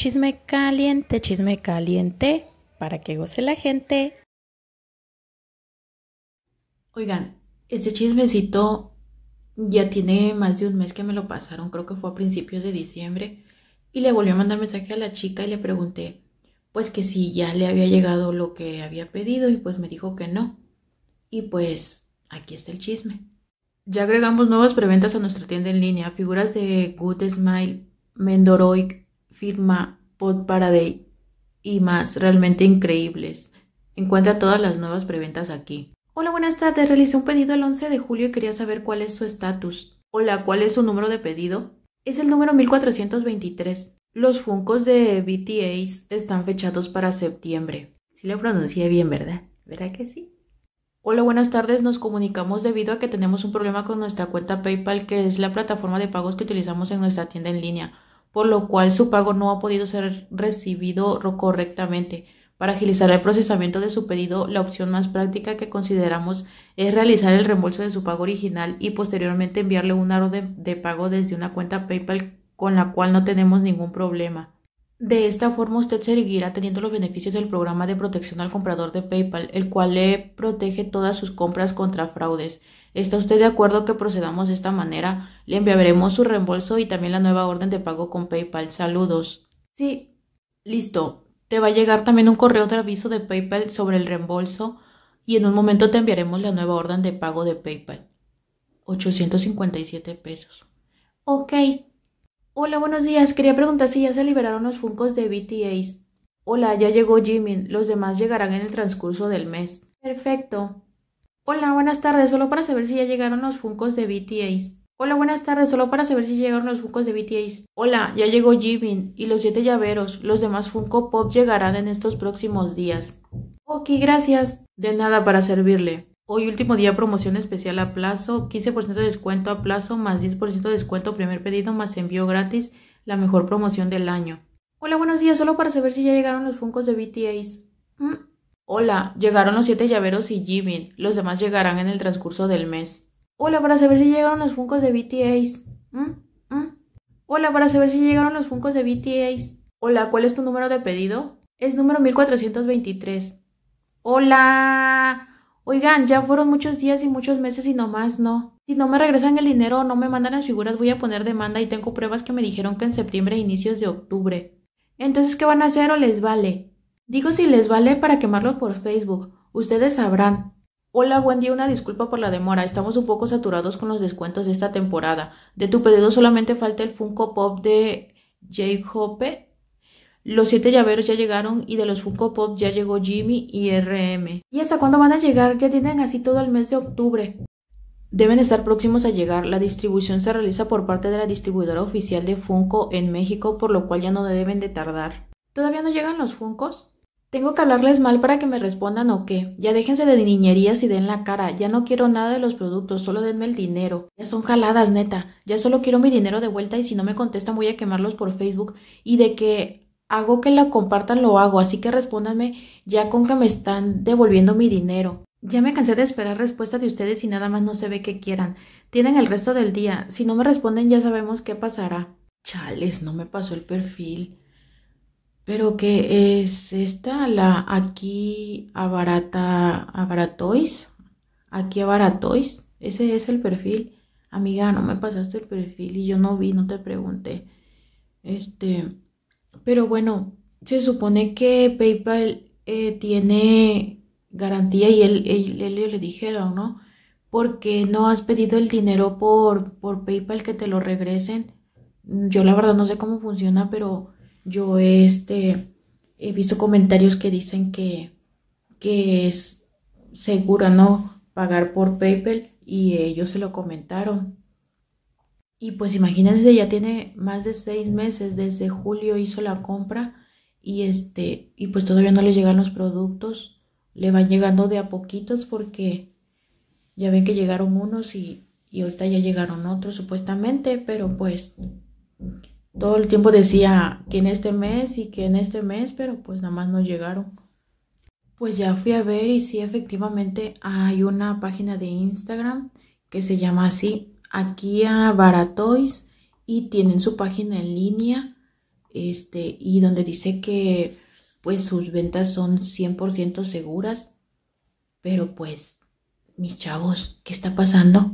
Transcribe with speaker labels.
Speaker 1: Chisme caliente, chisme caliente, para que goce la gente. Oigan, este chismecito ya tiene más de un mes que me lo pasaron, creo que fue a principios de diciembre, y le volví a mandar mensaje a la chica y le pregunté, pues que si ya le había llegado lo que había pedido y pues me dijo que no. Y pues aquí está el chisme. Ya agregamos nuevas preventas a nuestra tienda en línea, figuras de Good Smile, Mendoroid, firma Pod y más realmente increíbles. Encuentra todas las nuevas preventas aquí. Hola, buenas tardes. Realicé un pedido el 11 de julio y quería saber cuál es su estatus. Hola, ¿cuál es su número de pedido? Es el número 1423. Los funcos de BTAs están fechados para septiembre. Si le lo pronuncié bien, ¿verdad? ¿Verdad que sí? Hola, buenas tardes. Nos comunicamos debido a que tenemos un problema con nuestra cuenta PayPal, que es la plataforma de pagos que utilizamos en nuestra tienda en línea por lo cual su pago no ha podido ser recibido correctamente. Para agilizar el procesamiento de su pedido, la opción más práctica que consideramos es realizar el reembolso de su pago original y posteriormente enviarle un aro de pago desde una cuenta PayPal con la cual no tenemos ningún problema. De esta forma usted seguirá teniendo los beneficios del programa de protección al comprador de PayPal, el cual le protege todas sus compras contra fraudes. ¿Está usted de acuerdo que procedamos de esta manera? Le enviaremos su reembolso y también la nueva orden de pago con PayPal. Saludos. Sí, listo. Te va a llegar también un correo de aviso de PayPal sobre el reembolso y en un momento te enviaremos la nueva orden de pago de PayPal. 857 pesos. Ok. Hola, buenos días. Quería preguntar si ya se liberaron los funcos de BTS. Hola, ya llegó Jimin. Los demás llegarán en el transcurso del mes. Perfecto. Hola, buenas tardes. Solo para saber si ya llegaron los funcos de BTS. Hola, buenas tardes. Solo para saber si llegaron los funcos de BTS. Hola, ya llegó Jimin y los siete llaveros. Los demás Funko Pop llegarán en estos próximos días. Ok, gracias. De nada para servirle. Hoy último día promoción especial a plazo, 15% de descuento a plazo más 10% de descuento primer pedido más envío gratis, la mejor promoción del año. Hola, buenos días, solo para saber si ya llegaron los funcos de BTS. Mm. Hola, llegaron los 7 llaveros y Jimin, los demás llegarán en el transcurso del mes. Hola, para saber si llegaron los funcos de BTS. Mm, mm. Hola, para saber si llegaron los funcos de BTS. Hola, ¿cuál es tu número de pedido? Es número 1423. Hola. Oigan, ya fueron muchos días y muchos meses y nomás no. Si no me regresan el dinero o no me mandan las figuras, voy a poner demanda y tengo pruebas que me dijeron que en septiembre e inicios de octubre. Entonces, ¿qué van a hacer o les vale? Digo si les vale para quemarlo por Facebook. Ustedes sabrán. Hola, buen día, una disculpa por la demora. Estamos un poco saturados con los descuentos de esta temporada. De tu pedido solamente falta el Funko Pop de J. Hope los siete llaveros ya llegaron y de los Funko Pop ya llegó Jimmy y RM. ¿Y hasta cuándo van a llegar? Ya tienen así todo el mes de octubre. Deben estar próximos a llegar. La distribución se realiza por parte de la distribuidora oficial de Funko en México, por lo cual ya no deben de tardar. ¿Todavía no llegan los Funcos? Tengo que hablarles mal para que me respondan o qué. Ya déjense de niñerías y den la cara. Ya no quiero nada de los productos, solo denme el dinero. Ya son jaladas, neta. Ya solo quiero mi dinero de vuelta y si no me contestan voy a quemarlos por Facebook. Y de que hago que la compartan, lo hago, así que respóndanme ya con que me están devolviendo mi dinero. Ya me cansé de esperar respuesta de ustedes y nada más no se ve que quieran. Tienen el resto del día. Si no me responden ya sabemos qué pasará. Chales, no me pasó el perfil. Pero ¿qué es esta? La aquí abarata abaratois. Aquí abaratois. Ese es el perfil. Amiga, no me pasaste el perfil y yo no vi, no te pregunté. Este, pero bueno, se supone que PayPal eh, tiene garantía y él, le dijeron, ¿no? Porque no has pedido el dinero por, por PayPal que te lo regresen. Yo la verdad no sé cómo funciona, pero yo este, he visto comentarios que dicen que, que es segura, ¿no? Pagar por PayPal y ellos se lo comentaron. Y pues imagínense, ya tiene más de seis meses, desde julio hizo la compra y este, y pues todavía no le llegan los productos, le van llegando de a poquitos porque ya ven que llegaron unos y, y ahorita ya llegaron otros supuestamente, pero pues todo el tiempo decía que en este mes y que en este mes, pero pues nada más no llegaron. Pues ya fui a ver y sí, efectivamente hay una página de Instagram que se llama así, aquí a Baratois y tienen su página en línea este, y donde dice que pues sus ventas son 100% seguras, pero pues mis chavos, ¿qué está pasando?